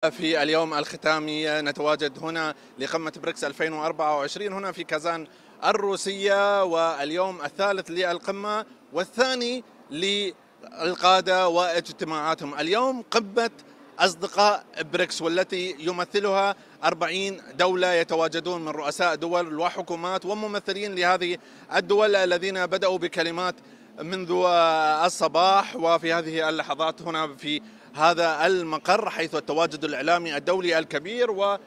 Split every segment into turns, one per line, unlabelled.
في اليوم الختامي نتواجد هنا لقمة بريكس 2024 هنا في كازان الروسية واليوم الثالث للقمة والثاني للقادة واجتماعاتهم اليوم قمة أصدقاء بريكس والتي يمثلها 40 دولة يتواجدون من رؤساء دول وحكومات وممثلين لهذه الدول الذين بدأوا بكلمات منذ الصباح وفي هذه اللحظات هنا في هذا المقر حيث التواجد الإعلامي الدولي الكبير و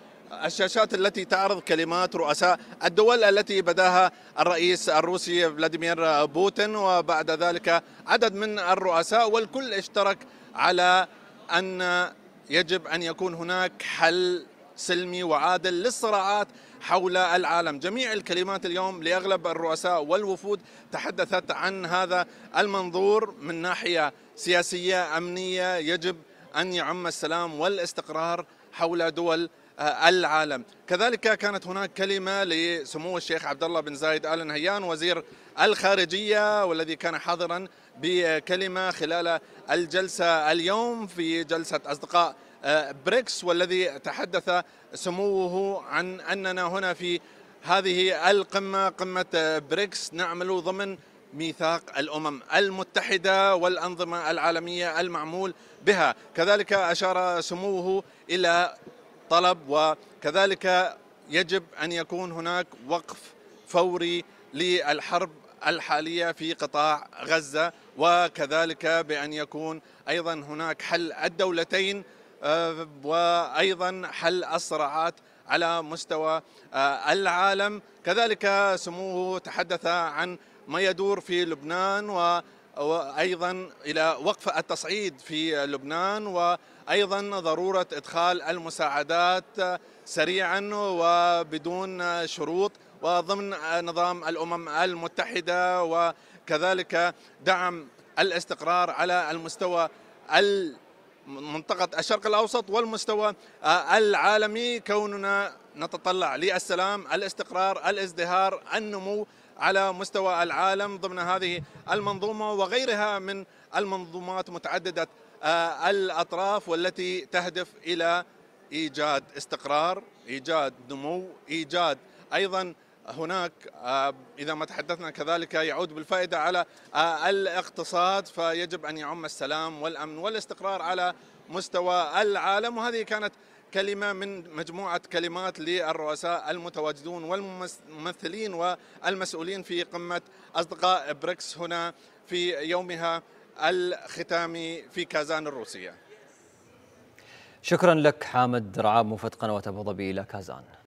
الشاشات التي تعرض كلمات رؤساء الدول التي بداها الرئيس الروسي فلاديمير بوتين وبعد ذلك عدد من الرؤساء والكل اشترك على ان يجب ان يكون هناك حل سلمي وعادل للصراعات حول العالم جميع الكلمات اليوم لأغلب الرؤساء والوفود تحدثت عن هذا المنظور من ناحية سياسية أمنية يجب أن يعم السلام والاستقرار حول دول آه، العالم كذلك كانت هناك كلمة لسمو الشيخ عبد الله بن زايد آل نهيان وزير الخارجية والذي كان حاضرا بكلمة خلال الجلسة اليوم في جلسة أصدقاء بريكس والذي تحدث سموه عن أننا هنا في هذه القمة قمة بريكس نعمل ضمن ميثاق الامم المتحده والانظمه العالميه المعمول بها، كذلك اشار سموه الى طلب وكذلك يجب ان يكون هناك وقف فوري للحرب الحاليه في قطاع غزه وكذلك بان يكون ايضا هناك حل الدولتين أه، وايضا حل الصراعات على مستوى أه، العالم كذلك سموه تحدث عن ما يدور في لبنان و وايضا الى وقف التصعيد في لبنان وايضا ضروره ادخال المساعدات سريعا وبدون شروط وضمن نظام الامم المتحده وكذلك دعم الاستقرار على المستوى ال منطقة الشرق الأوسط والمستوى العالمي كوننا نتطلع للسلام الاستقرار الازدهار النمو على مستوى العالم ضمن هذه المنظومة وغيرها من المنظومات متعددة آه، الأطراف والتي تهدف إلى إيجاد استقرار إيجاد نمو إيجاد أيضا هناك آه، إذا ما تحدثنا كذلك يعود بالفائدة على آه، الاقتصاد فيجب أن يعم السلام والأمن والاستقرار على مستوى العالم وهذه كانت كلمة من مجموعة كلمات للرؤساء المتواجدون والممثلين والمسؤولين في قمة أصدقاء بريكس هنا في يومها الختامي في كازان الروسية شكرا لك حامد رعاب مفت قنوات أبو ظبي إلى كازان